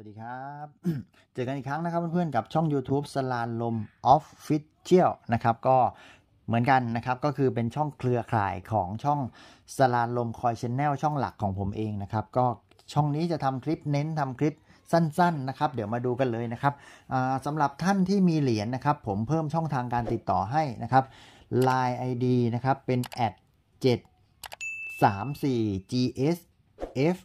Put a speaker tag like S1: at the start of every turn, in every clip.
S1: สวัสดีครับ เจอกันอีกครั้งนะครับเพื่อนๆกับช่อง YouTube สลานลมออฟฟิเชียลนะครับก็เหมือนกันนะครับก็คือเป็นช่องเครือข่ายของช่องสลานลมคอยชแนลช่องหลักของผมเองนะครับก็ช่องนี้จะทำคลิปเน้นทำคลิปสั้นๆนะครับเดี๋ยวมาดูกันเลยนะครับสำหรับท่านที่มีเหรียญนนะครับผมเพิ่มช่องทางการติดต่อให้นะครับ Line ID นะครับ เป็น at 7 3 4 gsf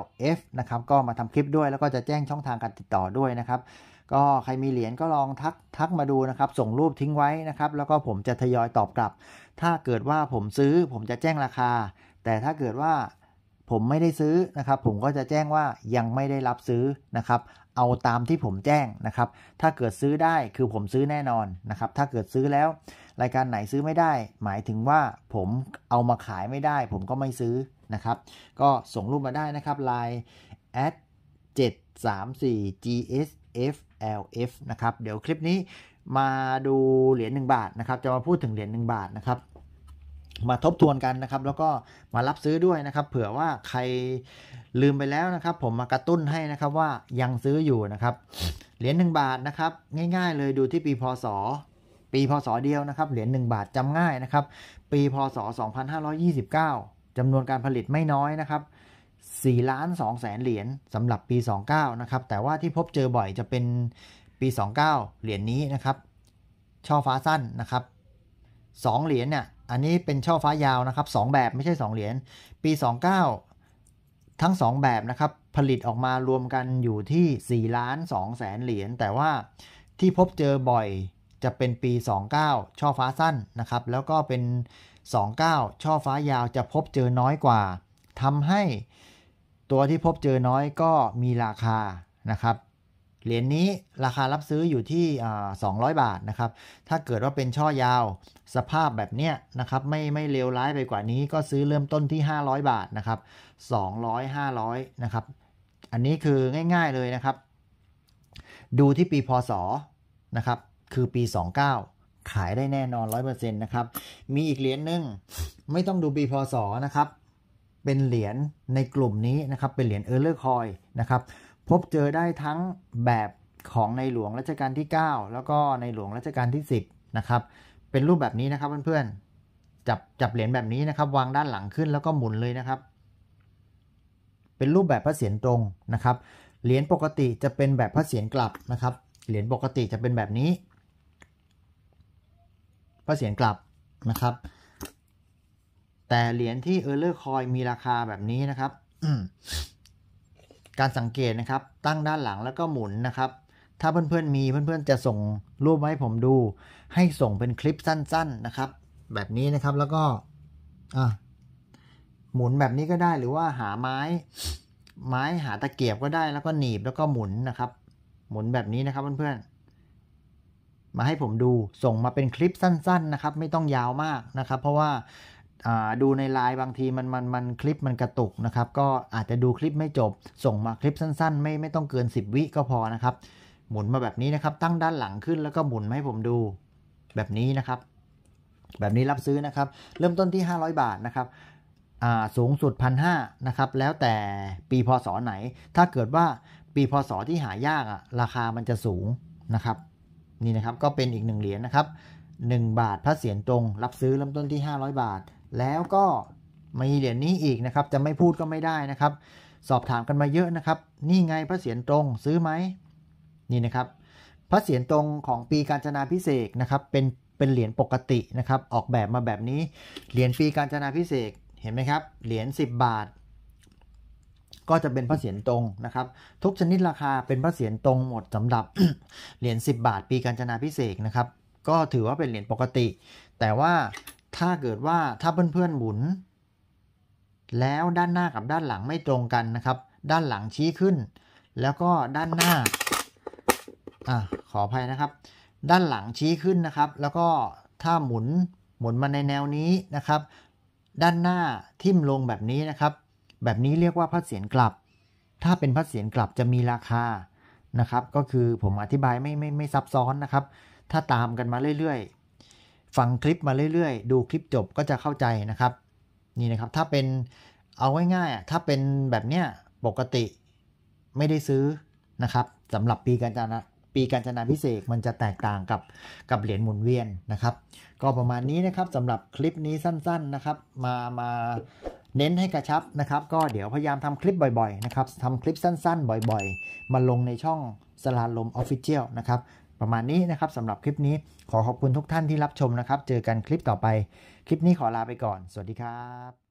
S1: LF นะครับ ก็มาทำคลิปด้วยแล้วก็จะแจ้งช่องทางการติดต่อด้วยนะครับ ก็ใครมีเหรียญก็ลองทักทักมาดูนะครับ ส่งรูปทิ้งไว้นะครับ แล้วก็ผมจะทยอยตอบกลับ ถ้าเกิดว่าผมซื้อ ผมจะแจ้งราคา แต่ถ้าเกิดว่าผมไม่ได้ซื้อนะครับ ผมก็จะแจ้งว่ายังไม่ได้รับซื้อนะครับ เอาตามที่ผมแจ้งนะครับ ถ้าเกิดซื้อได้ คือผมซื้อแน่นอนนะครับ ถ้าเกิดซื้อแล้ว รายการไหนซื้อไม่ได้ หมายถึงว่าผมเอามาขายไม่ได้ ผมก็ไม่ซื้อนะครับ ก็ส่งรูปมาได้นะครับ Line at 734 GSFLF นะครับ เดี๋ยวคลิปนี้มาดูเหรียญ1บาทนะครับ จะมาพูดถึงเหรียญ1บาทนะครับ มาทบทวนกันนะครับ แล้วก็มารับซื้อด้วยนะครับ เผื่อว่าใครลืมไปแล้วนะครับ ผมมากระตุ้นให้นะครับว่ายังซื้ออยู่นะครับ เหรียญ1บาทนะครับง่ายๆเลยดูที่ปีพศ ปีพศเดียวนะครับเหรียญ1บาทจำง่ายนะครับ ปีพศ 2529จำนวนการผลิตไม่น้อยนะครับ4ล้าน2แสนเหรียญสำหรับปี29 นะครับ แต่ว่าที่พบเจอบ่อยจะเป็นปี 29 เหรียญนนี้นะครับช่อฟ้าสั้นนะครับ 2เหรียญเนี่ยอันนี้เป็นช่อฟ้ายาวนะครับ 2 แบบไม่ใช่ 2 เหรียญ ปี 29 ทั้ง2แบบนะครับ ผลิตออกมารวมกันอยู่ที่4ล้าน2แสนเหรียญแต่ว่าที่พบเจอบ่อยจะเป็นปี 29ช่อฟ้าสั้นนะครับแล้วก็เป็น29 ช่อฟ้ายาวจะพบเจอน้อยกว่า ทำให้ตัวที่พบเจอน้อยก็มีราคา นะครับ เหรียญนนี้ราคารับซื้ออยู่ที่ 200 บาทนะครับ ถ้าเกิดว่าเป็นช่อยาวสภาพแบบเนี้ยนะครับ ไม่ไม่เลวร้ายไปกว่านี้ ก็ซื้อเริ่มต้นที่ 500 บาทนะครับ 200 500 นะครับ อันนี้คือง่ายๆเลยนะครับ ดูที่ปีพศนะครับ คือปี 29ขายได้แน่นอนร้อยเปอร์เซ็นต์นะครับ มีอีกเหรียญหนึ่งไม่ต้องดูบีพอสอนะครับ เป็นเหรียญในกลุ่มนี้นะครับ เป็นเหรียญเออร์เลอร์คอยนะครับ พบเจอได้ทั้งแบบของในหลวงรัชกาลที่9แล้วก็ในหลวงรัชกาลที่10นะครับเป็นรูปแบบนี้นะครับเพื่อนๆจับจับเหรียญแบบนี้นะครับ วางด้านหลังขึ้น แล้วก็หมุนเลยนะครับ เป็นรูปแบบพระเศียรตรงนะครับเหรียญปกติจะเป็นแบบพระเศียรกลับนะครับเหรียญปกติจะเป็นแบบนี้พระเสียงกลับนะครับ แต่เหรียญที่เออร์เลอร์คอยมีราคาแบบนี้นะครับการสังเกตนะครับ ตั้งด้านหลังแล้วก็หมุนนะครับ ถ้าเพื่อนๆมีเพื่อนๆจะส่งรูปมาให้ผมดู ให้ส่งเป็นคลิปสั้นๆนะครับ แบบนี้นะครับแล้วก็หมุนแบบนี้ก็ได้หรือว่าหาไม้ ไม้หาตะเกียบก็ได้ แล้วก็หนีบแล้วก็หมุนนะครับ หมุนแบบนี้นะครับเพื่อนๆมาให้ผมดู ส่งมาเป็นคลิปสั้นๆนะครับ ไม่ต้องยาวมากนะครับ เพราะว่าดูในไลน์บางทีมันมันมันคลิปมันกระตุกนะครับ ก็อาจจะดูคลิปไม่จบ ส่งมาคลิปสั้นๆไม่ไม่ต้องเกิน 10 วิก็พอนะครับ หมุนมาแบบนี้นะครับ ตั้งด้านหลังขึ้น แล้วก็หมุนให้ผมดูแบบนี้นะครับ แบบนี้รับซื้อนะครับ เริ่มต้นที่ 500 บาทนะครับสูงสุดพันห้านะครับ แล้วแต่ปีพศไหน ถ้าเกิดว่าปีพศที่หายากอะราคามันจะสูงนะครับนี่นะครับ ก็เป็นอีกหนึ่งเหรียญนนะครับ1บาทพระเศียรตรง รับซื้อเริ่มต้นที่ 500 บาท แล้วก็มีเหรียญนี้อีกนะครับจะไม่พูดก็ไม่ได้นะครับ สอบถามกันมาเยอะนะครับนี่ไงพระเศียรตรงซื้อไหมนี่นะครับพระเศียรตรงของปีการจนาพิเศษนะครับเป็นเป็นเหรียญปกตินะครับออกแบบมาแบบนี้เหรียญปีการจนาพิเศษเห็นไหมครับ เหรียญ10 บาทก็จะเป็นพระเศียรตรงนะครับ ทุกชนิดราคาเป็นพระเศียรตรงหมดสำหรับเหรียญ10 บาทปีการจนาพิเศษนะครับ ก็ถือว่าเป็นเหรียญปกติ แต่ว่าถ้าเกิดว่าถ้าเพื่อนๆหมุนแล้วด้านหน้ากับด้านหลังไม่ตรงกันนะครับ ด้านหลังชี้ขึ้น แล้วก็ด้านหน้าอ่ะขออภัยนะครับ ด้านหลังชี้ขึ้นนะครับ แล้วก็ถ้าหมุนหมุนมาในแนวนี้นะครับ ด้านหน้าทิ่มลงแบบนี้นะครับแบบนี้เรียกว่าพัดเสียงกลับ ถ้าเป็นพัดเสียงกลับจะมีราคา นะครับ ก็คือผมอธิบายไม่ไม่ไม่ซับซ้อนนะครับ ถ้าตามกันมาเรื่อยๆ ฟังคลิปมาเรื่อยๆ ดูคลิปจบก็จะเข้าใจนะครับ นี่นะครับ ถ้าเป็น เอาง่ายๆถ้าเป็นแบบเนี้ย ปกติไม่ได้ซื้อนะครับสำหรับปีการจนะปีการจนาพิเศษมันจะแตกต่างกับกับเหรียญหมุนเวียนนะครับ ก็ประมาณนี้นะครับสำหรับคลิปนี้สั้น ๆนะครับ มา มาเน้นให้กระชับนะครับ ก็เดี๋ยวพยายามทำคลิปบ่อยๆนะครับทำคลิปสั้นๆบ่อยๆ มาลงในช่องสลาลมออฟฟิเชียลนะครับ ประมาณนี้นะครับสำหรับคลิปนี้ ขอขอบคุณทุกท่านที่รับชมนะครับ เจอกันคลิปต่อไป คลิปนี้ขอลาไปก่อน สวัสดีครับ